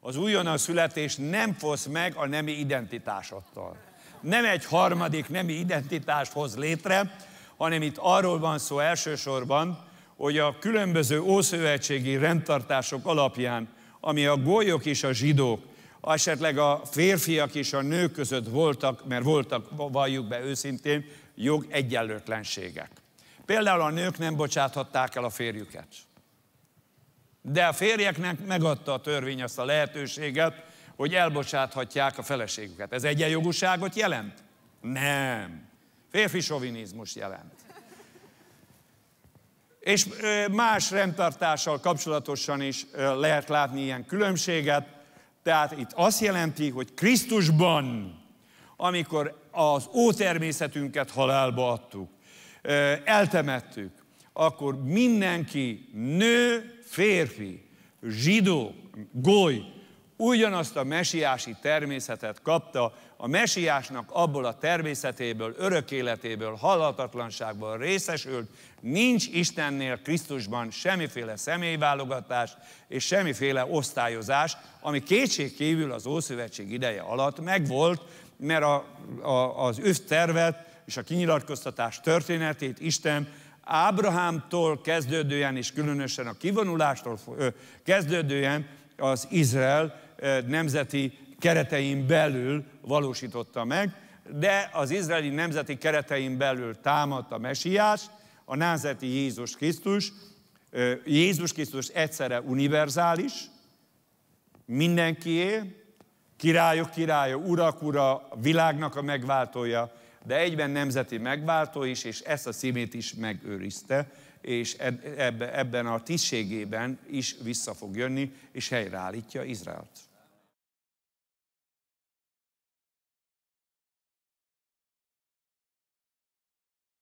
az újonnan születés nem fosz meg a nemi identitásodtól. Nem egy harmadik nemi identitást hoz létre, hanem itt arról van szó elsősorban, hogy a különböző ószövetségi rendtartások alapján, ami a golyok és a zsidók, esetleg a férfiak és a nők között voltak, mert voltak, valljuk be őszintén, jog egyenlőtlenségek. Például a nők nem bocsáthatták el a férjüket. De a férjeknek megadta a törvény azt a lehetőséget, hogy elbocsáthatják a feleségüket. Ez egyenjogúságot jelent? Nem. Férfi sovinizmus jelent. És más rendtartással kapcsolatosan is lehet látni ilyen különbséget. Tehát itt azt jelenti, hogy Krisztusban, amikor az ótermészetünket halálba adtuk, eltemettük, akkor mindenki nő, férfi, zsidó, goly, ugyanazt a mesiási természetet kapta, a mesiásnak abból a természetéből, örök életéből, halhatatlanságból részesült, nincs Istennél Krisztusban semmiféle személyválogatás és semmiféle osztályozás, ami kétség kívül az Ószövetség ideje alatt megvolt, mert a, a, az öftervet és a kinyilatkoztatás történetét Isten Ábrahámtól kezdődően, és különösen a kivonulástól kezdődően az Izrael nemzeti keretein belül valósította meg, de az izraeli nemzeti keretein belül támadt a mesiás, a názeti Jézus Krisztus. Jézus Krisztus egyszerre univerzális, mindenkié, királyok királya, urak ura, világnak a megváltója, de egyben nemzeti megváltó is, és ezt a szívét is megőrizte, és ebben a tisztségében is vissza fog jönni, és helyreállítja Izraelt.